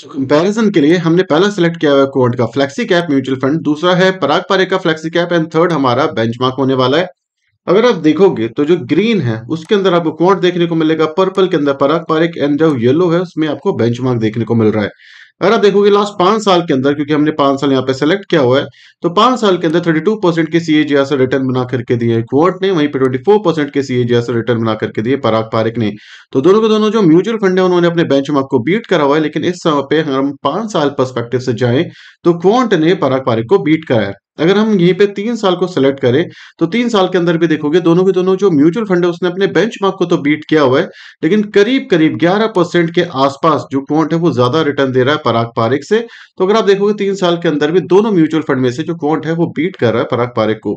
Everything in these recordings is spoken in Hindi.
सो so, कंपैरिजन के लिए हमने पहला सेलेक्ट किया हुआ है कोड का फ्लेक्सी कैप म्यूचुअल फंड दूसरा है पराग पारे का फ्लेक्सी कैप एंड थर्ड हमारा बेंचमार्क होने वाला है अगर आप देखोगे तो जो ग्रीन है उसके अंदर आपको क्वांट देखने को मिलेगा पर्पल के अंदर पराग पारिक एंड जो येलो है उसमें आपको बेंचमार्क देखने को मिल रहा है अगर आप देखोगे लास्ट पांच साल के अंदर क्योंकि हमने पांच साल यहाँ पे सेलेक्ट किया हुआ है तो पांच साल के अंदर 32 परसेंट के सी से रिटर्न बना करके दिए क्वर्ट ने वहीं पे 24 परसेंट के सी से रिटर्न बना करके दिए पराग पारिक ने तो दोनों के दोनों जो म्यूचुअल फंड है उन्होंने अपने बेंच को बीट करा हुआ है लेकिन इस समय पे अगर हम पांच साल परस्पेक्टिव से जाए तो क्वांट ने पराग पारिक को बीट कराया अगर हम यहीं पे तीन साल को सिलेक्ट करें तो तीन साल के अंदर भी देखोगे दोनों के दोनों जो म्यूचुअल फंड है उसने अपने बेंच को तो बीट किया हुआ है लेकिन करीब करीब ग्यारह परसेंट के आसपास जो क्वांट है वो ज्यादा रिटर्न दे रहा है पराग पारिक से तो अगर आप देखोगे तीन साल के अंदर भी दोनों म्यूचुअल फंड में से जो क्वांट है वो बीट कर रहा है पराग पारिक को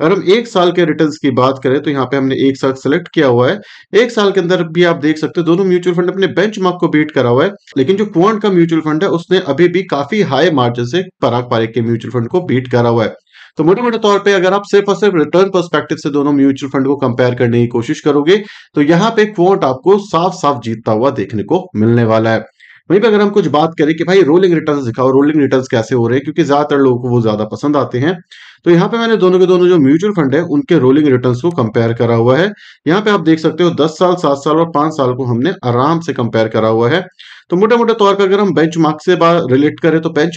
अगर हम एक साल के रिटर्न की बात करें तो यहाँ पे हमने एक साल सेलेक्ट किया हुआ है एक साल के अंदर भी आप देख सकते हो दोनों म्यूचुअल फंड अपने बेंच को बीट करा हुआ है लेकिन जो क्वांट का म्यूचुअल फंड है उसने अभी भी काफी हाई मार्जिन से पराग पारिक के म्यूचुअल फंड को बीट करा हुआ है तो मोटे मोटे तौर पे अगर आप सिर्फ और सिर्फ रिटर्न परस्पेक्टिव से दोनों म्यूचुअल फंड को कंपेयर करने की कोशिश करोगे तो यहाँ पे क्वोट आपको साफ साफ जीतता हुआ देखने को मिलने वाला है वहीं पर अगर हम कुछ बात करें कि भाई रोलिंग रिटर्न दिखाओ रोलिंग रिटर्न कैसे हो रहे हैं क्योंकि ज्यादातर लोगों को वो ज्यादा पसंद आते हैं तो यहाँ पे मैंने दोनों के दोनों जो म्यूचुअल फंड है उनके रोलिंग रिटर्न को कंपेयर करा हुआ है यहाँ पे आप देख सकते हो दस साल सात साल और पांच साल को हमने आराम से कंपेयर करा हुआ है तो मोटे मोटे तौर पर अगर हम बेंच से रिलेट करें तो बेंच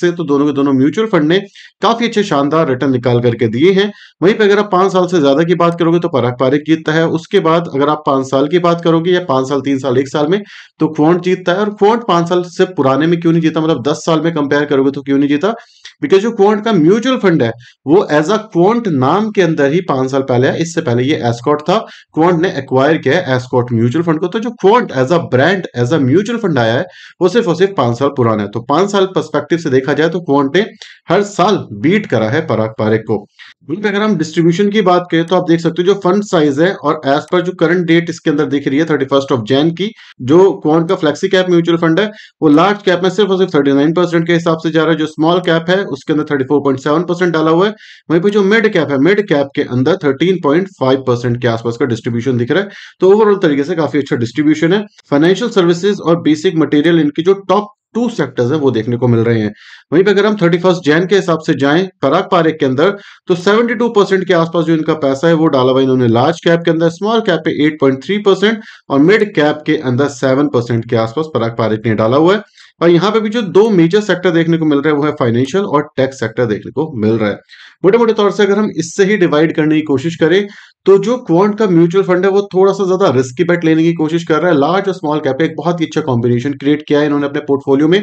से तो दोनों के दोनों म्यूचुअल फंड ने काफी अच्छे शानदार रिटर्न निकाल करके दिए हैं वहीं पर अगर आप पांच साल से ज्यादा की बात करोगे तो पारिक जीतता है उसके बाद अगर आप पांच साल की बात करोगे या पांच साल तीन साल एक साल में तो क्वॉन्ट जीतता है और क्वॉन्ट पांच साल से पुराने में क्यों नहीं जीता मतलब दस साल में कंपेयर करोगे तो क्यों नहीं जीता बिकॉज जो क्वांट का म्यूचुअल फंड है वो एज अ क्वांट नाम के अंदर ही पांच साल पहले है इससे पहले ये एस्कॉट था क्वांट ने एक्वायर किया है एस्कॉट म्यूचुअल फंड को तो जो Quant as a brand as a mutual fund आया है वो सिर्फ और सिर्फ पांच साल पुराना है तो पांच साल परस्पेक्टिव से देखा जाए तो क्वांट ने हर साल बीट करा है पराग पारे को अगर हम डिस्ट्रीब्यूशन की बात करें तो आप देख सकते हो जो फंड साइज है और एज पर जो करंट डेट इसके अंदर दिख रही है थर्टी फर्स्ट ऑफ जैन की जो क्वांट का फ्लेक्सी कैप म्यूचुअल फंड है वो लार्ज कैप में सिर्फ और सिर्फ थर्टी नाइन परसेंट के हिसाब से जा रहा है जो स्मॉल कैप है उसके अंदर thirty four point seven percent डाला हुआ है वहीं पर जो मिड कैप है मिड कैप के अंदर थर्टीन पॉइंट फाइव परसेंट के आसपास का डिस्ट्रीब्यूशन दिख रहा है तो ओवरऑल तरीके से काफी अच्छा डिस्ट्रीब्यूशन है फाइनेंशियल सर्विसेज और बेसिक मटेरियल इनकी जो टॉप टू सेक्टर्स है वो देखने को मिल रहे हैं वहीं पर अगर हम थर्टी फर्स्ट जैन के हिसाब से जाएं पराग पारे के अंदर तो 72 परसेंट के आसपास जो इनका पैसा है वो डाला हुआ इन्होंने लार्ज कैप के अंदर स्मॉल कैप पे 8.3 परसेंट और मिड कैप के अंदर 7 परसेंट के आसपास पराग पारे ने डाला हुआ है और यहाँ पे भी जो दो मेजर सेक्टर देखने को मिल रहा है वो है फाइनेंशियल और टैक्स सेक्टर देखने को मिल रहा है मोटे मोटे तौर से अगर हम इससे ही डिवाइड करने की कोशिश करें तो जो क्वांट का म्यूचुअल फंड है वो थोड़ा सा ज्यादा रिस्की बेट लेने की कोशिश कर रहा है लार्ज और स्मॉल कैप एक बहुत ही अच्छा कॉम्बिनेशन क्रिएट किया है इन्होंने अपने पोर्टफोलियो में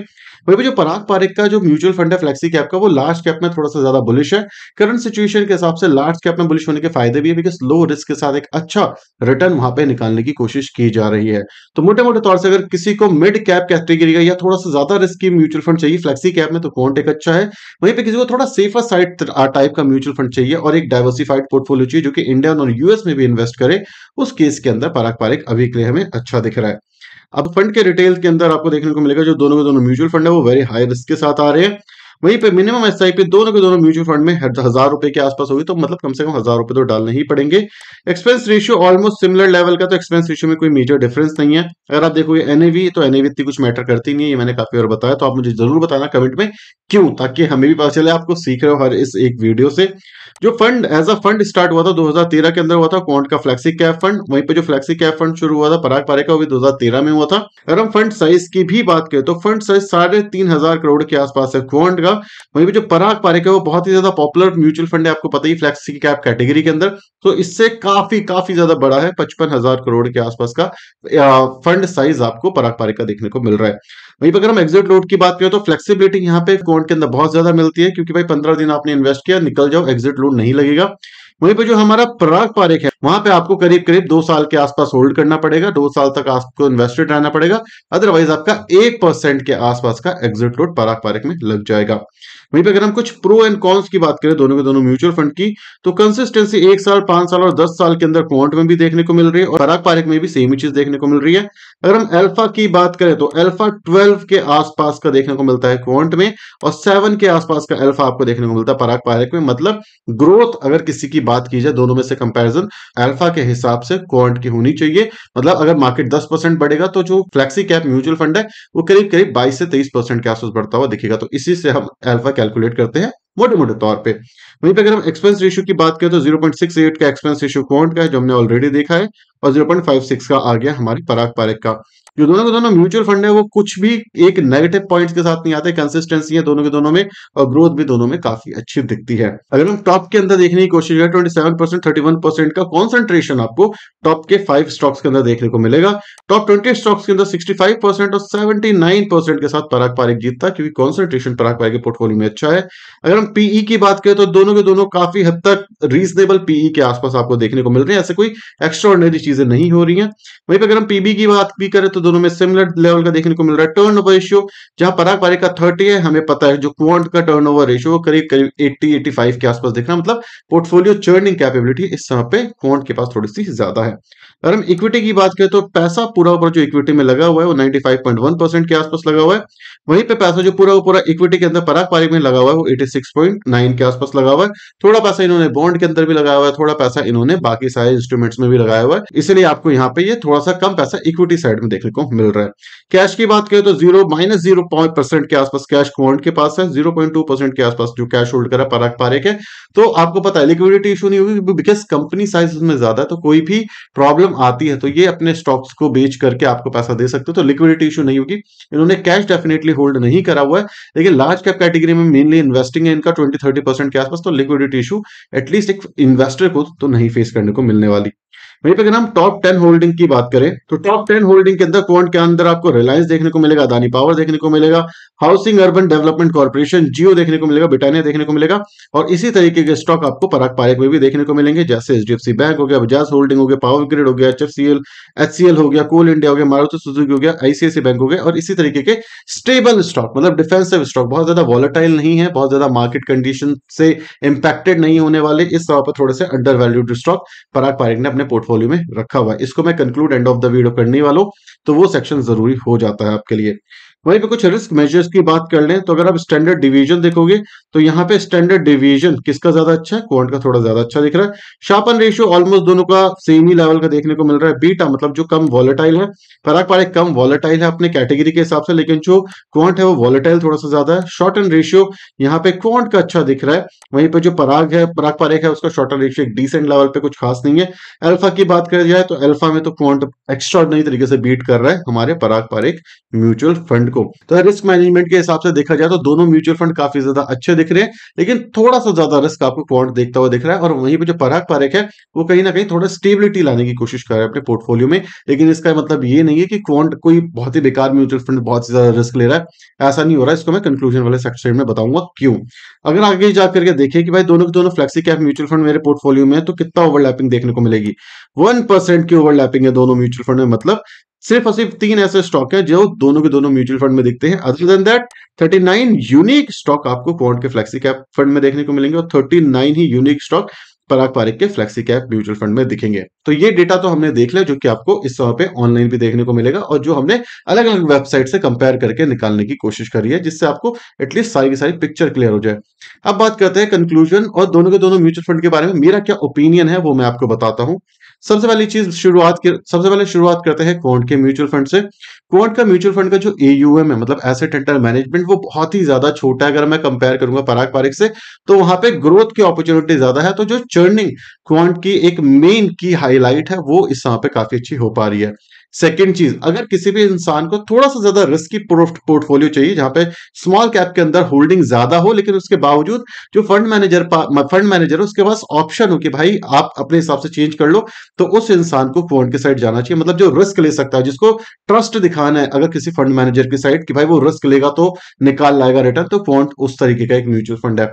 भाई जो पराग पारिक का जो म्यूचुअल फंड है फ्लेक्सी कैप का वो लार्ज कैप में थोड़ा सा ज्यादा बुलिश है करंट सिचुएशन के हिसाब से लार्ज कैप में बुलिश होने के फायदे भी है बिकॉज लो रिस्क के साथ एक अच्छा रिटर्न वहां पर निकालने की कोशिश की जा रही है तो मोटे मोटे तौर से अगर किसी को मिड कैप कैटेगरी का या थोड़ा सा ज्यादा रिस्क की म्यूचुअल फंड चाहिए फ्लेक्सी कैप में तो कॉन्ट एक अच्छा है वहीं पर किसी को थोड़ा सेफर साइड टाइप का म्यूचुअल फंड चाहिए और एक डायवर्सिफाइड पोर्टफोलियो चाहिए जो कि इंडियन और यूएस में भी इन्वेस्ट करे उस केस के अंदर पराग पारिक अभी के लिए हमें अच्छा दिख रहा है अब फंड के रिटेल के अंदर आपको देखने को मिलेगा जो दोनों के दोनों म्यूचुअल फंड है वो वेरी हाई रिस्क के साथ आ रहे हैं वहीं पे मिनिमम एस आई पी दोनों के दोनों म्यूचुअल फंड में हजार रुपए के आसपास होगी तो मतलब कम से कम हजार रुपए तो डालने ही पड़ेंगे expense ratio almost similar level का तो एक्सपेंस रेशियो में कोई मेजर डिफरेंस नहीं है अगर आप देखोगे एनएवी तो एनएवी इतनी कुछ मैटर करती नहीं है ये मैंने काफी और बताया तो आप मुझे जरूर बताना कमेंट में क्यों ताकि हमें भी पता चले आपको सीख रहे हो हर इस एक वीडियो से जो fund as a fund start हुआ था तेरह के अंदर हुआ था क्वांट का फ्लैक्सी कैप फंड वहीं पे जो फ्लैक्सी कैप फंड शुरू हुआ था पराग पारे का वो भी तेरह में हुआ था अगर हम फंड साइज की भी बात करें तो फंड साइज साढ़े तीन हजार करोड़ के आसपास है क्वांट का जाएगा वहीं पर जो पराग पारिक है वो बहुत ही ज्यादा पॉपुलर म्यूचुअल फंड है आपको पता ही फ्लैक्सी कैप कैटेगरी के अंदर तो इससे काफी काफी ज्यादा बड़ा है पचपन करोड़ के आसपास का फंड साइज आपको पराग पारे का देखने को मिल रहा है वहीं पर अगर हम एग्जिट लोड की बात करें तो फ्लेक्सिबिलिटी यहाँ पे अकाउंट के अंदर बहुत ज्यादा मिलती है क्योंकि भाई पंद्रह दिन आपने इन्वेस्ट किया निकल जाओ एग्जिट लोड नहीं लगेगा वहीं पर जो हमारा प्राग पारिक है वहां पे आपको करीब करीब दो साल के आसपास होल्ड करना पड़ेगा दो साल तक आपको इन्वेस्टेड रहना पड़ेगा अदरवाइज आपका एक परसेंट के आसपास का एग्जिट लोड पराग पारिक में लग जाएगा वहीं पर अगर हम कुछ प्रो एंड कॉन्स की बात करें दोनों के दोनों म्यूचुअल फंड की तो कंसिस्टेंसी एक साल पांच साल और दस साल के अंदर क्वांट में भी देखने को मिल रही है और पराग पारिक में भी सेम ही चीज देखने को मिल रही है अगर हम एल्फा की बात करें तो एल्फा ट्वेल्व के आसपास का देखने को मिलता है क्वांट में और सेवन के आसपास का एल्फा आपको देखने को मिलता है पराग पारिक में मतलब ग्रोथ अगर किसी की बात की जाए दोनों में से कंपैरिजन अल्फा के हिसाब से क्वांट की होनी चाहिए मतलब अगर मार्केट 10 परसेंट बढ़ेगा तो जो फ्लेक्सी कैप म्यूचुअल फंड है वो करीब करीब 22 से 23 परसेंट के आसपास बढ़ता हुआ दिखेगा तो इसी से हम अल्फा कैलकुलेट करते हैं मोटे मोटे तौर पे वहीं पे अगर हम एक्सपेंस रेशियो की बात करें तो 0.68 का एक्सपेंस रेशियो क्वांट का है जो हमने ऑलरेडी देखा है और 0.56 का आ गया हमारी पराग पारक का जो दोनों के दोनों म्यूचुअल फंड है वो कुछ भी एक नेगेटिव पॉइंट्स के साथ नहीं आते कंसिस्टेंसी है दोनों के दोनों में और ग्रोथ भी दोनों में काफी अच्छी दिखती है अगर हम टॉप के अंदर देखने की कोशिश करें twenty seven percent thirty one percent का कॉन्सेंट्रेशन आपको टॉप के फाइव स्टॉक्स के अंदर देखने को मिलेगा टॉप ट्वेंटी स्टॉक्स के अंदर सिक्सटी और सेवेंटी के साथ पराग पारिक जीतता क्योंकि कॉन्सेंट्रेशन पराग पारिक के पोर्टफोलियो में अच्छा है अगर हम पीई e की बात करें तो दोनों के दोनों काफी हद तक रीजनेबल पीई e के आसपास आपको देखने को मिल रहे हैं ऐसे कोई एक्स्ट्रा चीजें नहीं हो रही है वहीं पर अगर हम पीबी की बात भी करें तो दोनों में सिमिलर लेवल का देखने को मिल रहा है टर्न ओवर रेशियो जहां पराग पारी का थर्टी है हमें पता है जो क्वांट का टर्न ओवर रेशियो करीब करीब एट्टी एटी फाइव के आसपास देखना मतलब पोर्टफोलियो चर्निंग कैपेबिलिटी इस समय पे क्वांट के पास थोड़ी सी ज्यादा है अगर हम इक्विटी की बात करें तो पैसा पूरा ऊपर जो इक्विटी में लगा हुआ है वो 95.1 परसेंट के आसपास लगा हुआ है वहीं पे पैसा जो पूरा पूरा इक्विटी के अंदर पराग पारी में लगा हुआ है वो 86.9 के आसपास लगा हुआ है थोड़ा पैसा इन्होंने बॉन्ड के अंदर भी लगाया हुआ है थोड़ा पैसा इन्होंने बाकी सारे इंस्ट्रूमेंट्स में भी लगाया हुआ है इसलिए आपको यहाँ पे ये थोड़ा सा कम पैसा इक्विटी साइड में देखने को मिल रहा है कैश की बात करें तो जीरो माइनस जीरो परसेंट के आसपास कैश क्वांट के पास है जीरो पॉइंट टू परसेंट के आसपास जो कैश होल्ड करा पराग पारे के तो आपको पता है लिक्विडिटी इशू नहीं होगी बिकॉज कंपनी साइज में ज्यादा तो कोई भी प्रॉब्लम प्रॉब्लम आती है तो ये अपने स्टॉक्स को बेच करके आपको पैसा दे सकते हो तो लिक्विडिटी इशू नहीं होगी इन्होंने कैश डेफिनेटली होल्ड नहीं करा हुआ है लेकिन लार्ज कैप कैटेगरी में मेनली इन्वेस्टिंग है इनका ट्वेंटी थर्टी परसेंट के आसपास तो लिक्विडिटी इशू एटलीस्ट एक इन्वेस्टर को तो नहीं फेस करने को मिलने वाली वहीं पर अगर हम टॉप टेन होल्डिंग की बात करें तो टॉप टेन होल्डिंग के अंदर क्वांट के अंदर आपको रिलायंस देखने को मिलेगा अदानी पावर देखने को मिलेगा housing urban development corporation Jio देखने को मिलेगा ब्रिटानिया देखने को मिलेगा और इसी तरीके के स्टॉक आपको पराग पारक में भी देखने को मिलेंगे जैसे एच बैंक हो गया बजाज होल्डिंग हो गया पावर ग्रिड हो गया एच एच हो गया कोल इंडिया हो गया मारुति सुजुकी हो गया आईसीआईसी बैंक हो गया और इसी तरीके के स्टेबल स्टॉक मतलब डिफेंसिव स्टॉक बहुत ज्यादा वॉलेटाइल नहीं है बहुत ज्यादा मार्केट कंडीशन से इंपैक्टेड नहीं होने वाले इस तौर पर थोड़े से undervalued stock Parag Parekh ने अपने पोर्टफोलियो पोर्टफोलियो में रखा हुआ है इसको मैं conclude end of the video करने वाला हूं तो वो सेक्शन जरूरी हो जाता है आपके लिए वहीं पे कुछ रिस्क मेजर्स की बात कर लें तो अगर आप स्टैंडर्ड डिवीजन देखोगे तो यहाँ पे स्टैंडर्ड डिवीजन किसका ज्यादा अच्छा है क्वांट का थोड़ा ज्यादा अच्छा दिख रहा है शापन रेशियो ऑलमोस्ट दोनों का सेम ही लेवल का देखने को मिल रहा है बीटा मतलब जो कम वॉलेटाइल है फराक पारे कम वॉलेटाइल है अपने कैटेगरी के हिसाब से लेकिन जो क्वांट है वो वॉलेटाइल थोड़ा सा ज्यादा है शॉर्ट एंड रेशियो यहाँ पे क्वांट का अच्छा दिख रहा है वहीं पर जो पराग है पराग पारेख है उसका शॉर्ट एंड रेशियो एक डिसेंट लेवल पे कुछ खास नहीं है एल्फा की बात कर जाए तो एल्फा में तो क्वांट एक्स्ट्रा तरीके से बीट कर रहा है हमारे Parag Parekh mutual fund fund को तो रिस्क मैनेजमेंट के हिसाब से देखा जाए तो दोनों म्यूचुअल फंड काफी ज्यादा अच्छे दिख रहे हैं लेकिन थोड़ा सा ज्यादा रिस्क आपको क्वांट देखता हुआ दिख रहा है और वहीं पर जो पराग पारेख है वो कहीं ना कहीं थोड़ा स्टेबिलिटी लाने की कोशिश कर रहे हैं अपने पोर्टफोलियो में लेकिन इसका मतलब ये नहीं है कि क्वांट कोई बहुत ही बेकार म्यूचुअल फंड बहुत ज्यादा रिस्क ले रहा है ऐसा नहीं हो रहा है इसको मैं कंक्लूजन वाले सेक्शन में बताऊंगा क्यों अगर आगे जा करके देखें कि भाई दोनों के दोनों फ्लेक्सी कैप म्यूचुअल फंड मेरे पोर्टफोलियो में है तो कितना ओवरलैपिंग देखने को मिलेगी वन परसेंट की ओवरलैपिंग है दोनों म्यूचुअल फंड में मतलब सिर्फ और सिर्फ तीन ऐसे स्टॉक है जो दोनों के दोनों म्यूचुअल फंड में दिखते हैं other than that 39 unique stock आपको क्वांट के फ्लेक्सी कैप फंड में देखने को मिलेंगे और 39 ही यूनिक स्टॉक पराग पारिक के फ्लेक्सी कैप म्यूचुअल फंड में दिखेंगे तो ये डेटा तो हमने देख लिया जो कि आपको इस समय पे ऑनलाइन भी देखने को मिलेगा और जो हमने अलग अलग वेबसाइट से कंपेयर करके निकालने की कोशिश करी है जिससे आपको एटलीस्ट सारी की सारी पिक्चर क्लियर हो जाए अब बात करते हैं कंक्लूजन और दोनों के दोनों म्यूचुअल फंड के बारे में मेरा क्या ओपिनियन है वो मैं आपको बताता हूँ सबसे पहली चीज शुरुआत सबसे पहले शुरुआत करते हैं क्वांट के म्यूचुअल फंड से क्वांट का म्यूचुअल फंड का जो एयूएम है मतलब एसेट एंटर मैनेजमेंट वो बहुत ही ज्यादा छोटा है अगर मैं कंपेयर करूंगा पराग पारिक से तो वहां पे ग्रोथ की अपॉर्चुनिटी ज्यादा है तो जो चर्निंग क्वांट की एक मेन की हाईलाइट है वो इस पे काफी अच्छी हो पा रही है सेकेंड चीज अगर किसी भी इंसान को थोड़ा सा ज्यादा रिस्क की पोर्टफोलियो चाहिए जहां पे स्मॉल कैप के अंदर होल्डिंग ज्यादा हो लेकिन उसके बावजूद जो फंड मैनेजर फंड मैनेजर है उसके पास ऑप्शन हो कि भाई आप अपने हिसाब से चेंज कर लो तो उस इंसान को क्वांट के साइड जाना चाहिए मतलब जो रिस्क ले सकता है जिसको ट्रस्ट दिखाना है अगर किसी फंड मैनेजर की साइड की भाई वो रिस्क लेगा तो निकाल लाएगा रिटर्न तो क्वांट उस तरीके का एक म्यूचुअल फंड है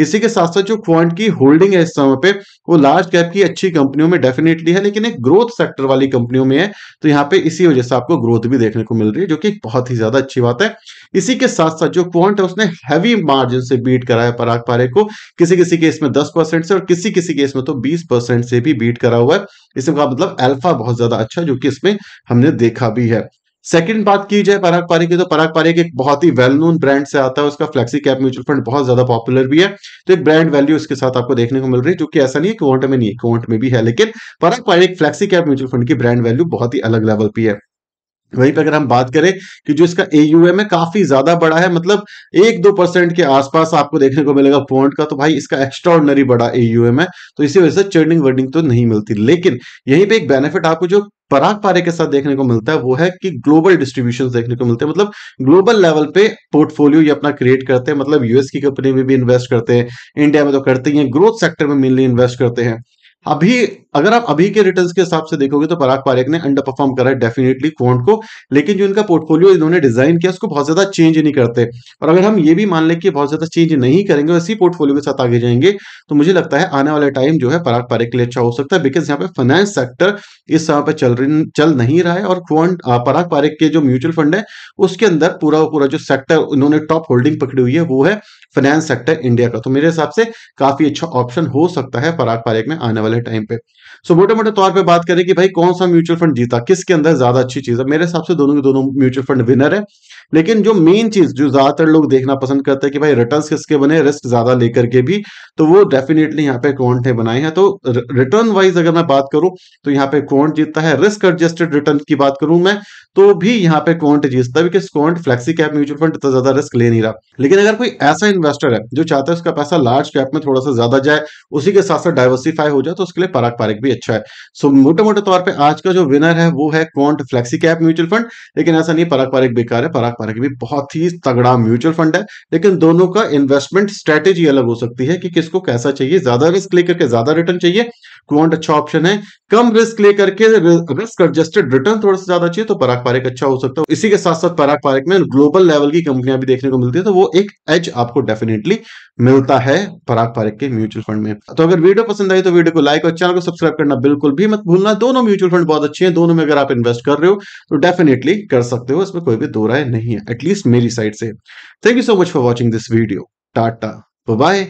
इसी के साथ साथ जो क्वांट की होल्डिंग है इस समय पे वो लार्ज कैप की अच्छी कंपनियों में डेफिनेटली है लेकिन एक ग्रोथ सेक्टर वाली कंपनियों में है तो यहाँ पे इसी वजह से आपको ग्रोथ भी देखने को मिल रही है जो कि बहुत ही ज्यादा अच्छी बात है इसी के साथ साथ जो क्वांट है उसने हैवी मार्जिन से बीट करा है पराग पारे को किसी किसी केस में दस परसेंट से और किसी किसी केस में तो बीस परसेंट से भी बीट करा हुआ है इसका मतलब एल्फा बहुत ज्यादा अच्छा जो कि इसमें हमने देखा भी है सेकंड बात की जाए पराग पारे की तो पराग पारे एक बहुत ही वेल नोन ब्रांड से आता है उसका फ्लेक्सी कैप म्यूचुअल फंड बहुत ज्यादा पॉपुलर भी है तो एक ब्रांड वैल्यू इसके साथ आपको देखने को मिल रही है जो कि ऐसा नहीं है क्वांट में नहीं है क्वांट में भी है लेकिन पराग पारे एक फ्लेक्सी कैप म्यूचुअल फंड की ब्रांड वैल्यू बहुत ही अलग लेवल पर है वहीं पर अगर हम बात करें कि जो इसका एयूएम है काफी ज्यादा बड़ा है मतलब एक दो परसेंट के आसपास आपको देखने को मिलेगा पॉइंट का तो भाई इसका एक्स्ट्रॉर्डनरी बड़ा एयूएम है तो इसी वजह से चर्निंग वर्डिंग तो नहीं मिलती लेकिन यहीं पे एक बेनिफिट आपको जो पराग पारे के साथ देखने को मिलता है वो है कि ग्लोबल डिस्ट्रीब्यूशन देखने को मिलते हैं मतलब ग्लोबल लेवल पे पोर्टफोलियो ये अपना क्रिएट करते हैं मतलब यूएस की कंपनी में भी इन्वेस्ट करते हैं इंडिया में तो करते ही हैं ग्रोथ सेक्टर में मेनली इन्वेस्ट करते हैं अभी अगर आप अभी के रिटर्न्स के हिसाब से देखोगे तो पराग पारेख ने अंडर परफॉर्म करा है डेफिनेटली क्वांट को लेकिन जो इनका पोर्टफोलियो इन्होंने डिजाइन किया उसको बहुत ज्यादा चेंज नहीं करते और अगर हम ये भी मान लें कि बहुत ज्यादा चेंज नहीं करेंगे और इसी पोर्टफोलियो के साथ आगे जाएंगे तो मुझे लगता है आने वाला टाइम जो है पराग पारेख के लिए अच्छा हो सकता है बिकॉज यहाँ पे फाइनेंस सेक्टर इस समय पर चल चल नहीं रहा है और क्वांट पराग पारेख के जो म्यूचुअल फंड है उसके अंदर पूरा पूरा जो सेक्टर उन्होंने टॉप होल्डिंग पकड़ी हुई है वो है फाइनेंस सेक्टर इंडिया का तो मेरे हिसाब से काफी अच्छा ऑप्शन हो सकता है पराग पारेख में आने वाले टाइम पे सो मोटे मोटे तौर पे बात करें कि भाई कौन सा म्यूचुअल फंड जीता किसके अंदर ज्यादा अच्छी चीज है मेरे हिसाब से दोनों के दोनों म्यूचुअल फंड विनर है लेकिन जो मेन चीज जो ज्यादातर लोग देखना पसंद करते हैं कि भाई रिटर्न किसके बने रिस्क ज्यादा लेकर के भी तो वो डेफिनेटली यहाँ पे क्वांट ने बनाए हैं तो रिटर्न वाइज अगर मैं बात करूं तो यहाँ पे क्वांट जीतता है रिस्क एडजस्टेड रिटर्न की बात करूं मैं तो भी यहाँ पे क्वांट जीतता है because Quant flexi cap mutual fund इतना ज्यादा रिस्क ले नहीं रहा लेकिन अगर कोई ऐसा इन्वेस्टर है जो चाहता है उसका पैसा लार्ज कैप में थोड़ा सा ज्यादा जाए उसी के साथ साथ डाइवर्सिफाई हो जाए तो उसके लिए पारक पारिक भी भी अच्छा है सो मोटे मोटे तौर पे आज का जो विनर है वो है Quant flexi cap mutual fund लेकिन ऐसा नहीं पराग पारिक बेकार है पराग पारिक भी बहुत ही तगड़ा म्यूचुअल फंड है लेकिन दोनों का इन्वेस्टमेंट स्ट्रेटेजी अलग हो सकती है कि किसको कैसा चाहिए ज्यादा रिस्क लेकर के ज्यादा रिटर्न चाहिए क्वांट अच्छा ऑप्शन है कम रिस्क लेकर के रिस्क एडजस्टेड रिटर्न थोड़ा सा ज्यादा चाहिए तो पराग पारिक अच्छा हो सकता है इसी के साथ साथ पराग पारिक में ग्लोबल लेवल की कंपनियां भी देखने को मिलती है तो वो एक एज आपको डेफिनेटली मिलता है पराग पारिक के म्यूचुअल फंड में तो अगर वीडियो पसंद आई तो वीडियो को लाइक और चैनल को सब्सक्राइब करना बिल्कुल भी मत भूलना दोनों म्यूचुअल फंड बहुत अच्छे हैं दोनों में अगर आप इन्वेस्ट कर रहे हो तो डेफिनेटली कर सकते हो इसमें कोई भी दो राय नहीं है एटलीस्ट मेरी साइड से thank you so much for watching this video tata bye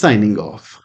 signing of